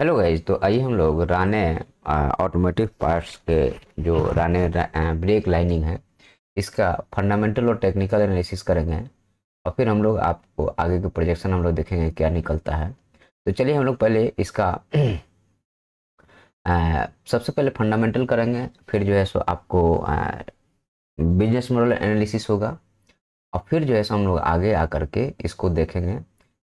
hello guys तो आइए हम लोग राने ऑटोमेटिक पार्ट्स के जो राने ब्रेक लाइनिंग है इसका फंडामेंटल और टेक्निकल एनालिसिस करेंगे और फिर हम लोग आपको आगे के प्रोजेक्शन हम लोग देखेंगे क्या निकलता है तो चलिए हम लोग पहले इसका आ, सबसे पहले फंडामेंटल करेंगे फिर जो है सो आपको बिजनेस मॉडल एनालिसिस होगा और फिर जो है सो हम लोग आगे आ के इसको देखेंगे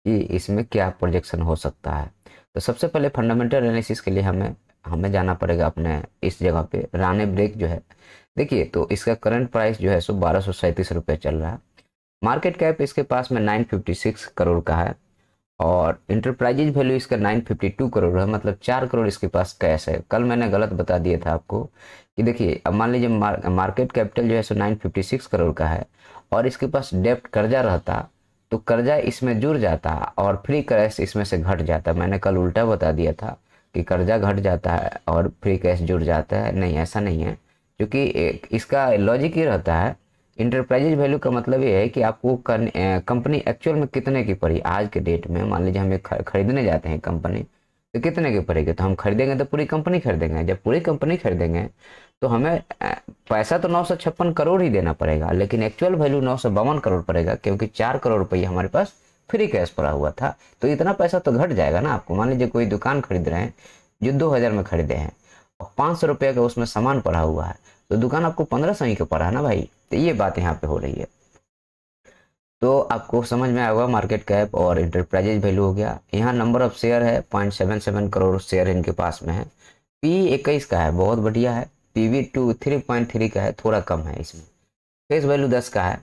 कि इसमें क्या प्रोजेक्शन हो सकता है तो सबसे पहले फंडामेंटल एनालिसिस के लिए हमें हमें जाना पड़ेगा अपने इस जगह पे राने ब्रेक जो है देखिए तो इसका करंट प्राइस जो है सो बारह सौ सैंतीस रुपये चल रहा है मार्केट कैप इसके पास में नाइन फिफ्टी सिक्स करोड़ का है और इंटरप्राइजेज वैल्यू इसका नाइन फिफ्टी टू करोड़ है मतलब चार करोड़ इसके पास कैश है कल मैंने गलत बता दिया था आपको कि देखिए अब मान लीजिए मार्केट कैपिटल जो है सो नाइन फिफ्टी सिक्स करोड़ का है और इसके पास डेप्ट कर्जा रहता तो कर्जा इसमें जुड़ जाता है और फ्री कैश इसमें से घट जाता है मैंने कल उल्टा बता दिया था कि कर्जा घट जाता है और फ्री कैश जुड़ जाता है नहीं ऐसा नहीं है क्योंकि इसका लॉजिक ये रहता है इंटरप्राइजेज वैल्यू का मतलब ये है कि आपको कंपनी एक्चुअल में कितने की पड़ी आज के डेट में मान लीजिए हम खरीदने जाते हैं कंपनी तो कितने की पड़ेगी तो हम खरीदेंगे तो पूरी कंपनी खरीदेंगे जब पूरी कंपनी खरीदेंगे तो हमें पैसा तो नौ सौ छप्पन करोड़ ही देना पड़ेगा लेकिन एक्चुअल वैल्यू नौ सौ बावन करोड़ पड़ेगा क्योंकि चार करोड़ रुपये हमारे पास फ्री कैश पड़ा हुआ था तो इतना पैसा तो घट जाएगा ना आपको मान लीजिए कोई दुकान खरीद रहे हैं जो दो हज़ार में खरीदे हैं और पाँच सौ रुपये का उसमें सामान पड़ा हुआ है तो दुकान आपको पंद्रह सौ ही का पड़ा है ना भाई तो ये बात यहाँ पे हो रही है तो आपको समझ में आएगा मार्केट कैप और इंटरप्राइजेज वैल्यू हो गया यहाँ नंबर ऑफ शेयर है point seven seven crore share इनके पास में है पी इक्कीस का है बहुत बढ़िया है P V two three point three का है थोड़ा कम है इसमें फेस वैल्यू दस का है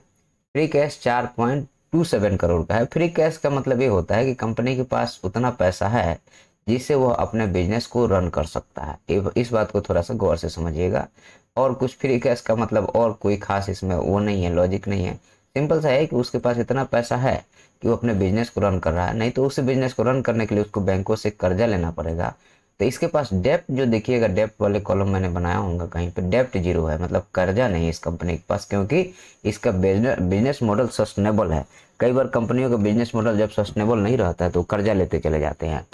फ्री कैश चार पॉइंट टू सेवन करोड़ का है फ्री कैश का मतलब ये होता है कि कंपनी के पास उतना पैसा है जिससे वह अपने बिजनेस को रन कर सकता है इस बात को थोड़ा सा गौर से समझिएगा और कुछ फ्री कैश का मतलब और कोई खास इसमें वो नहीं है लॉजिक नहीं है सिंपल सा है कि उसके पास इतना पैसा है कि वो अपने बिजनेस को रन कर रहा है नहीं तो उस बिजनेस को रन करने के लिए उसको बैंकों से कर्जा लेना पड़ेगा तो इसके पास डेप्ट जो देखिएगा डेप्ट वाले कॉलम मैंने बनाया होगा कहीं पर डेप्ट जीरो है मतलब कर्जा नहीं इस कंपनी के पास क्योंकि इसका बिजनेस मॉडल सस्टेनेबल है कई बार कंपनियों का बिजनेस मॉडल जब सस्टेनेबल नहीं रहता है तो कर्जा लेते चले जाते हैं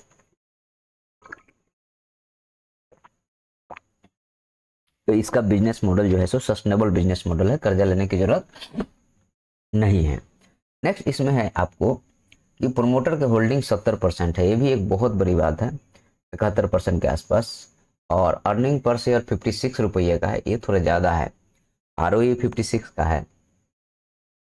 तो इसका बिजनेस मॉडल जो है सो सस्टेनेबल बिजनेस मॉडल है कर्जा लेने की जरूरत नहीं है नेक्स्ट इसमें है आपको कि प्रोमोटर के होल्डिंग सत्तर परसेंट है ये भी एक बहुत बड़ी बात है इकहत्तर परसेंट के आसपास और earning per share fifty six रुपये का है ये थोड़ा ज़्यादा है आर ओ फिफ्टी सिक्स का है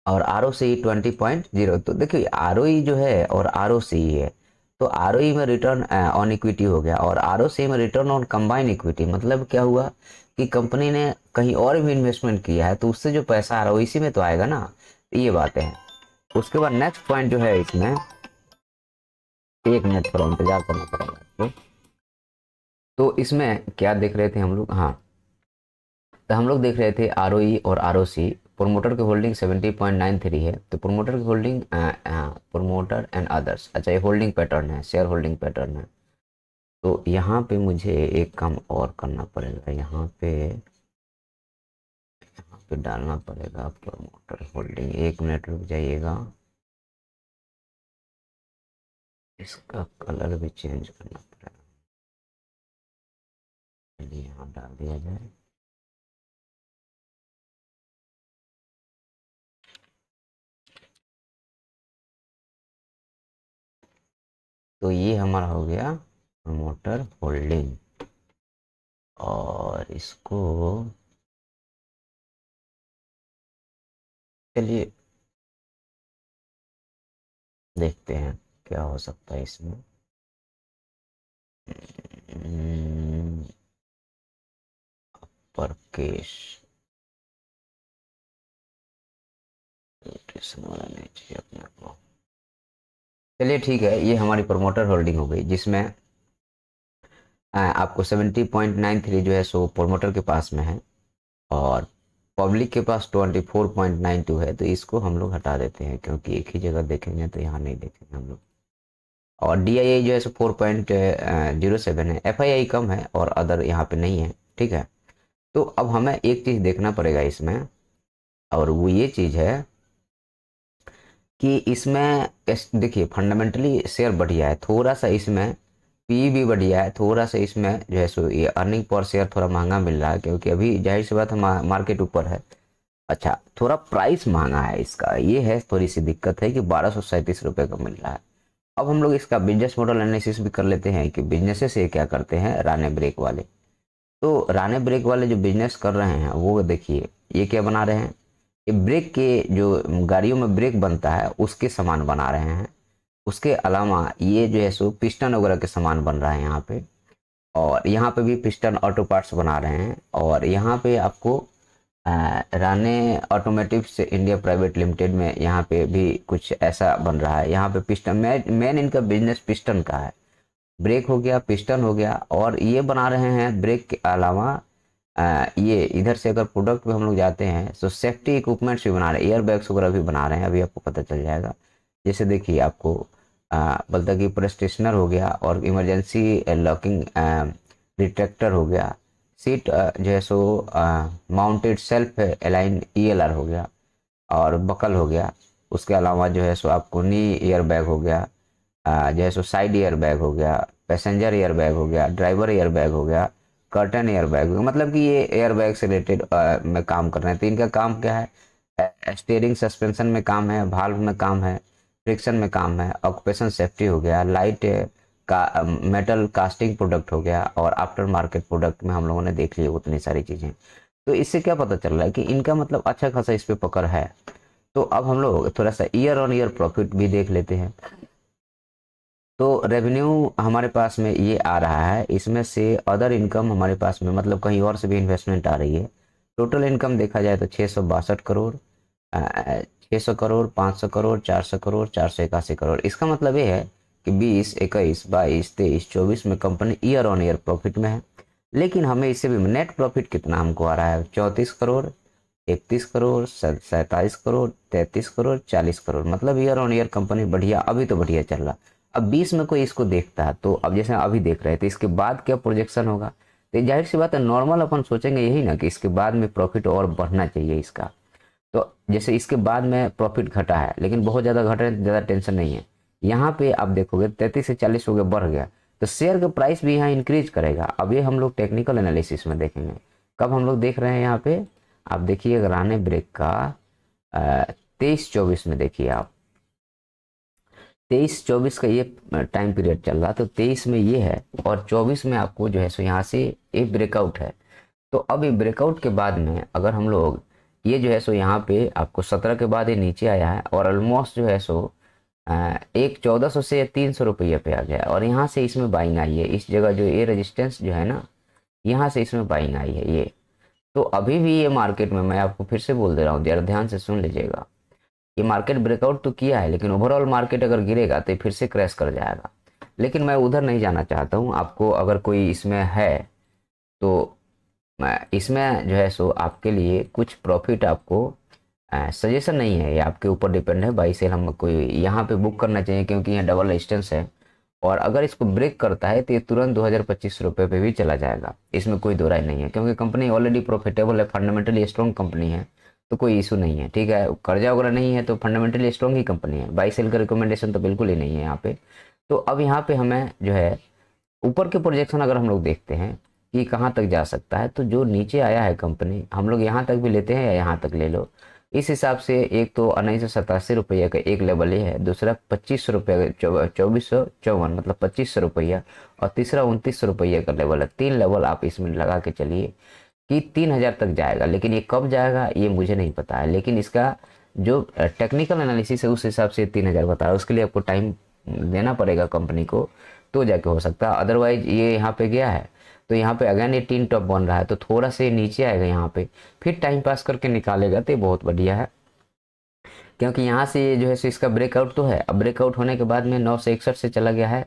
और R O C twenty point zero तो देखिए आर e जो है और आर ओ सी है तो आर e में रिटर्न ऑन इक्विटी हो गया और आर ओ सी में रिटर्न ऑन कंबाइन इक्विटी मतलब क्या हुआ कि कंपनी ने कहीं और भी इन्वेस्टमेंट किया है तो उससे जो पैसा आर ओ e में तो आएगा ना ये बातें हैं उसके बाद नेक्स्ट पॉइंट जो है इसमें एक मिनट पर इंतजार करना पड़ेगा तो, तो इसमें क्या देख रहे थे हम लोग हाँ तो हम लोग देख रहे थे आर e और आर प्रोमोटर की होल्डिंग 70.93 है तो प्रोमोटर की होल्डिंग प्रोमोटर एंड अदर्स अच्छा ये होल्डिंग पैटर्न है शेयर होल्डिंग पैटर्न है तो यहाँ पे मुझे एक काम और करना पड़ेगा यहाँ पे पे डालना पड़ेगा आपको मोटर एक मिनट रुक जाइएगा इसका कलर भी चेंज करना पड़ेगा चलिए यहाँ डाल दिया जाए तो ये हमारा हो गया मोटर होल्डिंग और इसको चलिए देखते हैं क्या हो सकता है इसमें अपर केश चाहिए अपने को चलिए ठीक है ये हमारी प्रमोटर होल्डिंग हो गई जिसमें आपको सेवेंटी पॉइंट नाइन थ्री जो है सो प्रमोटर के पास में है और पब्लिक के पास 24.92 है तो इसको हम लोग हटा देते हैं क्योंकि एक ही जगह देखेंगे तो यहाँ नहीं देखेंगे हम लोग और डी जो है सो फोर पॉइंट जीरो सेवन है एफ कम है और अदर यहाँ पे नहीं है ठीक है तो अब हमें एक चीज़ देखना पड़ेगा इसमें और वो ये चीज़ है कि इसमें देखिए फंडामेंटली शेयर बढ़िया है थोड़ा सा इसमें पी भी बढ़िया है थोड़ा सा इसमें जो है सो ये अर्निंग पर शेयर थोड़ा महंगा मिल रहा है क्योंकि अभी जाहिर सी बात मार्केट ऊपर है अच्छा थोड़ा प्राइस महंगा है इसका ये है थोड़ी सी दिक्कत है कि बारह सौ सैंतीस रुपये का मिल रहा है अब हम लोग इसका बिजनेस मॉडल एनालिसिस भी कर लेते हैं कि बिजनेसेस ये क्या करते हैं राने ब्रेक वाले तो राने ब्रेक वाले जो बिजनेस कर रहे हैं वो देखिए ये क्या बना रहे हैं ये ब्रेक के जो गाड़ियों में ब्रेक बनता है उसके सामान बना रहे हैं उसके अलावा ये जो है सो पिस्टन वगैरह के सामान बन रहा है यहाँ पे और यहाँ पे भी पिस्टन ऑटो पार्ट्स बना रहे हैं और यहाँ पे आपको Rane automotive India private limited में यहाँ पे भी कुछ ऐसा बन रहा है यहाँ पे पिस्टन मेन इनका बिजनेस पिस्टन का है ब्रेक हो गया पिस्टन हो गया और ये बना रहे हैं ब्रेक के अलावा ये इधर से अगर प्रोडक्ट पे हम लोग जाते हैं तो सेफ्टी इक्विपमेंट्स भी बना रहे हैं एयर बैग्स वगैरह भी बना रहे हैं अभी आपको पता चल जाएगा जैसे देखिए आपको बोलता कि प्रस्टेशनर हो गया और इमरजेंसी लॉकिंग डिटेक्टर हो गया सीट जो है सो mounted self align ELR e हो गया और बकल हो गया उसके अलावा जो है सो आपको नी ईयर बैग हो गया जो है सो साइड ईयर बैग हो गया पैसेंजर ईयर बैग हो गया ड्राइवर ईयर बैग हो गया कर्टन एयर बैग हो गया मतलब कि ये एयर बैग से रिलेटेड में काम कर रहे हैं तो इनका काम क्या है स्टेयरिंग सस्पेंशन में काम है भाल्व में काम है फ्रिक्शन में काम है ऑक्यूपेशन सेफ्टी हो गया लाइट का मेटल कास्टिंग प्रोडक्ट हो गया और आफ्टर मार्केट प्रोडक्ट में हम लोगों ने देख लिया उतनी सारी चीज़ें तो इससे क्या पता चल रहा है कि इनका मतलब अच्छा खासा इस पर पकड़ है तो अब हम लोग थोड़ा सा ईयर ऑन ईयर प्रॉफिट भी देख लेते हैं तो रेवेन्यू हमारे पास में ये आ रहा है इसमें से अदर इनकम हमारे पास में मतलब कहीं और से भी इन्वेस्टमेंट आ रही है टोटल इनकम देखा जाए तो छः करोड़ छः सौ करोड़ पाँच सौ करोड़ चार सौ करोड़ चार सौ इक्यासी करोड़ इसका मतलब ये है कि बीस इक्कीस बाईस तेईस चौबीस में company year on year profit में है लेकिन हमें इससे भी नेट प्रॉफिट कितना हमको आ रहा है चौंतीस करोड़ इकतीस करोड़ सैंतालीस करोड़ तैंतीस करोड़ चालीस करोड़ मतलब ईयर ऑन ईयर कंपनी बढ़िया अभी तो बढ़िया चल रहा अब बीस में कोई इसको देखता है तो अब जैसे अभी देख रहे थे तो इसके बाद क्या प्रोजेक्शन होगा तो जाहिर सी बात है नॉर्मल अपन सोचेंगे यही ना कि इसके बाद में प्रॉफिट और बढ़ना चाहिए इसका तो जैसे इसके बाद में प्रॉफिट घटा है लेकिन बहुत ज़्यादा घट रहे ज़्यादा टेंशन नहीं है यहाँ पे आप देखोगे तैंतीस से चालीस हो गया बढ़ गया तो शेयर का प्राइस भी यहाँ इंक्रीज करेगा अब ये हम लोग टेक्निकल एनालिसिस में देखेंगे कब हम लोग देख रहे हैं यहाँ पे आप देखिए राने ब्रेक का तेईस चौबीस में देखिए आप तेईस चौबीस का ये टाइम पीरियड चल रहा तो तेईस में ये है और चौबीस में आपको जो है सो यहाँ से ये ब्रेकआउट है तो अब ये ब्रेकआउट के बाद में अगर हम लोग ये जो है सो यहाँ पे आपको सत्रह के बाद ये नीचे आया है और ऑलमोस्ट जो है सो एक चौदह सौ से तीन सौ रुपये पे आ गया और यहाँ से इसमें बाइंग आई है इस जगह जो ये रजिस्टेंस जो है ना यहाँ से इसमें बाइंग आई है ये तो अभी भी ये मार्केट में मैं आपको फिर से बोल दे रहा हूँ जरा ध्यान से सुन लीजिएगा ये मार्केट ब्रेकआउट तो किया है लेकिन ओवरऑल मार्केट अगर गिरेगा तो फिर से क्रैश कर जाएगा लेकिन मैं उधर नहीं जाना चाहता हूँ आपको अगर कोई इसमें है तो हाँ, इसमें जो है सो आपके लिए कुछ प्रॉफिट आपको सजेशन नहीं है ये आपके ऊपर डिपेंड है बाई सेल हम कोई यहाँ पे बुक करना चाहिए क्योंकि यहाँ डबल रजिस्टेंस है और अगर इसको ब्रेक करता है तो ये तुरंत दो हज़ार पच्चीस रुपये पे भी चला जाएगा इसमें कोई दो राय नहीं है क्योंकि कंपनी ऑलरेडी प्रॉफिटेबल है फंडामेंटली स्ट्रॉन्ग कंपनी है तो कोई इशू नहीं है ठीक है कर्जा वगैरह नहीं है तो फंडामेंटली स्ट्रॉन्ग ही कंपनी है बाई सेल का रिकमेंडेशन तो बिल्कुल ही नहीं है यहाँ पर तो अब यहाँ पर हमें जो है ऊपर के प्रोजेक्शन अगर हम लोग देखते हैं कि कहाँ तक जा सकता है तो जो नीचे आया है कंपनी हम लोग यहाँ तक भी लेते हैं या यहाँ तक ले लो इस हिसाब से एक तो उन्नीस सौ सतासी रुपये का एक लेवल ही है दूसरा पच्चीस सौ रुपये चौबीस सौ चौवन मतलब पच्चीस सौ रुपया और तीसरा उनतीस सौ रुपये का लेवल है तीन लेवल आप इसमें लगा के चलिए कि तीन हज़ार तक जाएगा लेकिन ये कब जाएगा ये मुझे नहीं पता है लेकिन इसका जो टेक्निकल एनालिसिस है उस हिसाब से तीन हज़ार बता रहा है उसके लिए आपको टाइम देना पड़ेगा कंपनी को तो जाके हो सकता है अदरवाइज ये यहाँ पे गया है तो यहाँ पे अगेन ये टीन टॉप बन रहा है तो थोड़ा सा ये नीचे आएगा यहाँ पे फिर टाइम पास करके निकालेगा तो बहुत बढ़िया है क्योंकि यहाँ से ये जो है सो इसका ब्रेकआउट तो है अब ब्रेकआउट होने के बाद में नौ सौ इकसठ से चला गया है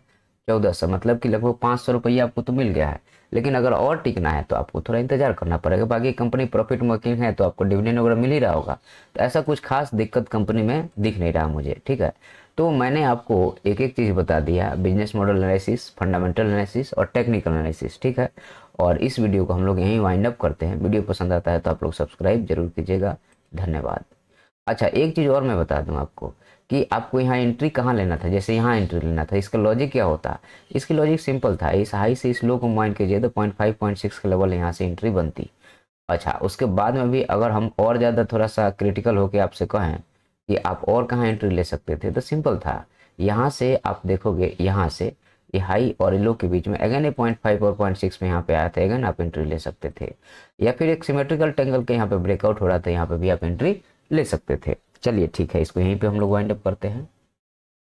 चौदह सौ मतलब कि लगभग पाँच सौ रुपया आपको तो मिल गया है लेकिन अगर और टिकना है तो आपको थोड़ा इंतजार करना पड़ेगा बाकी कंपनी प्रॉफिट मेकिंग है तो आपको डिविडेंड वगैरह मिल ही रहा होगा तो ऐसा कुछ खास दिक्कत कंपनी में दिख नहीं रहा मुझे ठीक है तो मैंने आपको एक एक चीज़ बता दिया business model analysis fundamental analysis और टेक्निकल एनालिसिस ठीक है और इस वीडियो को हम लोग यहीं वाइंड अप करते हैं वीडियो पसंद आता है तो आप लोग सब्सक्राइब जरूर कीजिएगा धन्यवाद अच्छा एक चीज़ और मैं बता दूं आपको कि आपको यहाँ एंट्री कहाँ लेना था जैसे यहाँ एंट्री लेना था इसका लॉजिक क्या होता इसकी लॉजिक सिंपल था इस हाई से इस लो को माइंड कीजिए तो पॉइंट फाइव पॉइंट सिक्स के लेवल यहाँ से एंट्री बनती अच्छा उसके बाद में भी अगर हम और ज़्यादा थोड़ा सा क्रिटिकल होकर आपसे कहें कि आप और कहाँ एंट्री ले सकते थे तो सिंपल था यहाँ से आप देखोगे यहाँ से ये हाई और लो के बीच में अगेन ये पॉइंट फाइव और पॉइंट सिक्स में यहाँ पे आया था अगेन आप एंट्री ले सकते थे या फिर एक सिमेट्रिकल टेंगल के यहाँ पे ब्रेकआउट हो रहा था यहाँ पे भी आप एंट्री ले सकते थे चलिए ठीक है इसको यहीं पे हम लोग वाइंड अप करते हैं